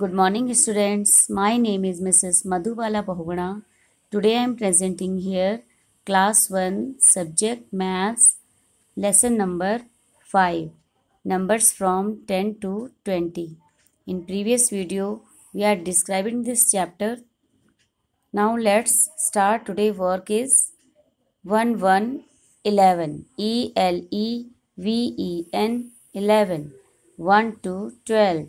Good morning students. My name is Mrs. Madhubala Bahuguna. Today I am presenting here class 1 subject maths lesson number 5 numbers from 10 to 20. In previous video we are describing this chapter. Now let's start today work is 1 1 11 E L E V E N 11 1 2 12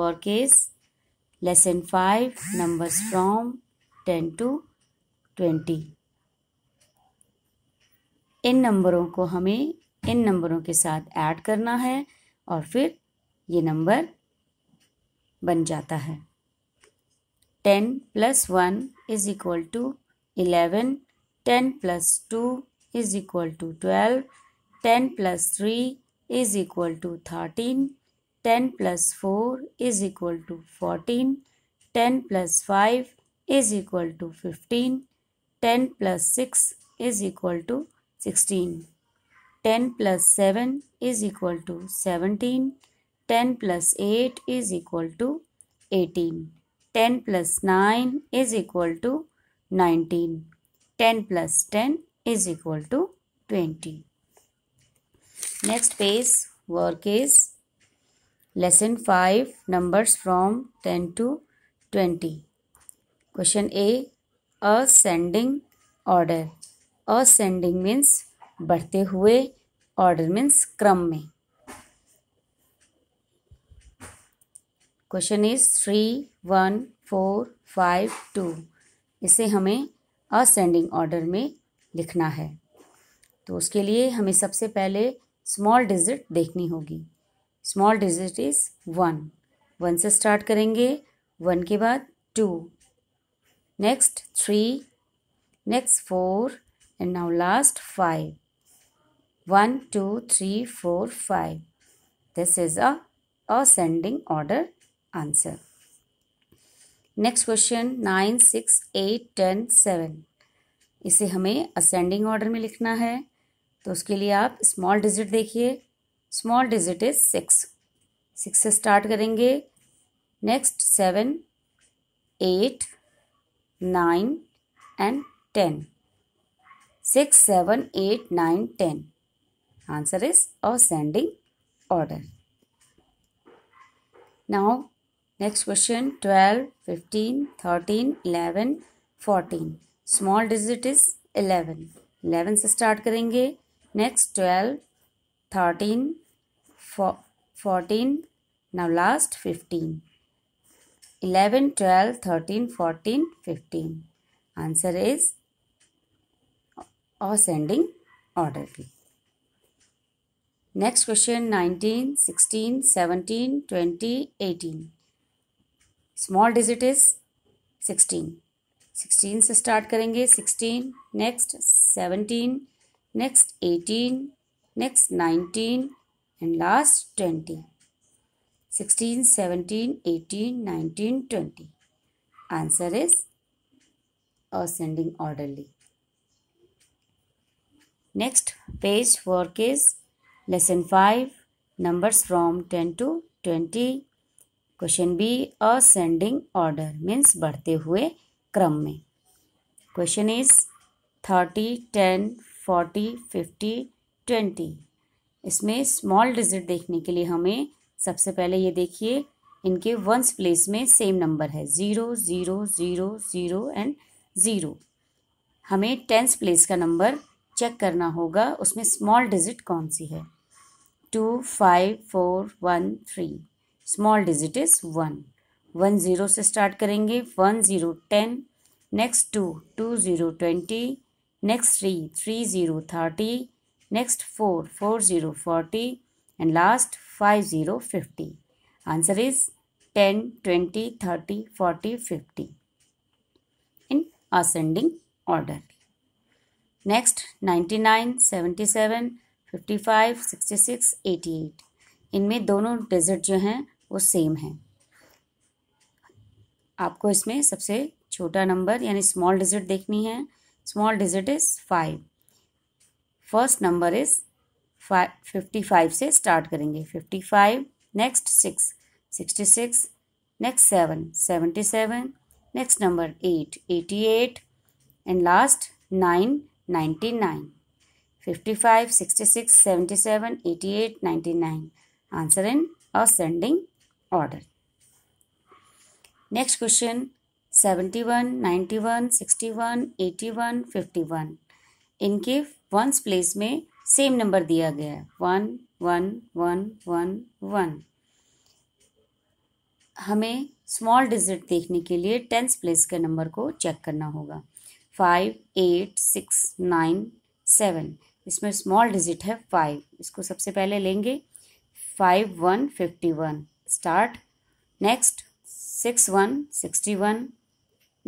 work is lesson 5 numbers from 10 to 20 इन नंबरों को हमें इन नंबरों के साथ add करना है और फिर ये नंबर बन जाता है ten plus one is equal to eleven ten plus two is equal to twelve ten plus three is equal to thirteen 10 plus 4 is equal to 14, 10 plus 5 is equal to 15, 10 plus 6 is equal to 16, 10 plus 7 is equal to 17, 10 plus 8 is equal to 18, 10 plus 9 is equal to 19, 10 plus 10 is equal to 20. Next page work is lesson five numbers from ten to twenty question A ascending order ascending means बढ़ते हुए order means क्रम में question is three one four five two इसे हमें ascending order में लिखना है तो उसके लिए हमें सबसे पहले स्मॉल डिजिट देखनी होगी small digit is one one से स्टार्ट करेंगे वन के बाद two next three next four and now last five one two three four five this is ascending order answer next question nine six eight ten seven इसे हमें ascending order में लिखना है तो उसके लिए आप स्मॉल डिजिट देखिए small digit is six six से स्टार्ट करेंगे next seven eight nine and ten six seven eight nine ten answer is ascending order now next question twelve fifteen thirteen eleven fourteen small digit is eleven eleven से start करेंगे next twelve thirteen fourteen. Now last fifteen. Eleven, twelve, thirteen, fourteen, fifteen. Answer is ascending orderly. Next question 19, 16, 17, 20, 18. Small digit is 16. 16 से start करेंगे 16, next 17, next 18, next 19, and last 20. 16, 17, 18, 19, 20. Answer is ascending orderly. Next page work is lesson 5 numbers from 10 to 20 Question B ascending order means बढ़ते हुए क्रम में Question is thirty इसमें small digit देखने के लिए हमें सबसे पहले ये देखिए इनके वंस प्लेस में सेम नंबर है zero zero zero zero and zero हमें टेंस प्लेस का नंबर चेक करना होगा उसमें स्मॉल डिजिट कौन सी है two five four one three small digit is one one zero से स्टार्ट करेंगे one zero ten next two two zero twenty next three three zero thirty Next, 4, five zero fifty And last, ten twenty thirty Answer is 10, 20, 30, 40, 50. In ascending order. Next, 99, 77, 55, 66, 88. इनमें दोनों digit जो हैं वो same हैं आपको इसमें सबसे छोटा नंबर यानी स्मॉल डिजिट देखनी है small digit is five first number is fifty five से स्टार्ट करेंगे fifty five next six sixty six next seven seventy seven next number eight eighty eight and last nine ninety nine fifty five sixty six seventy seven eighty eight ninety nine answer in order next question seventy one ninety one sixty one eighty one fifty one इनके ones place में same number दिया गया है one one one one one हमें small digit देखने के लिए tens place के नंबर को चेक करना होगा five eight six nine seven इसमें स्मॉल डिजिट है फाइव इसको सबसे पहले लेंगे five one fifty one start next six one sixty one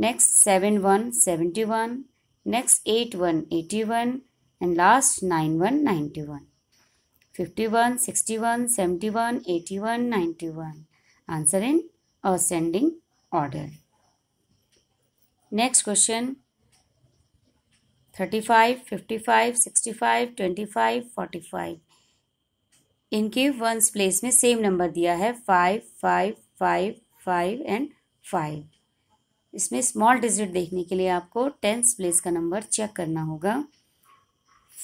next seven one seventy one next eight one eighty one and last 91 91 51 61 71 81 91 answer in ascending order next question 35 55 65 25 45 इनके ones place में same number दिया है five five five five and five इसमें small digit देखने के लिए आपको tens place का नंबर चेक करना होगा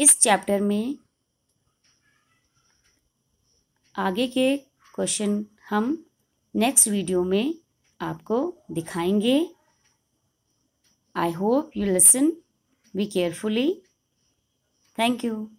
इस चैप्टर में आगे के क्वेश्चन हम नेक्स्ट वीडियो में आपको दिखाएंगे I hope you listen be carefully thank you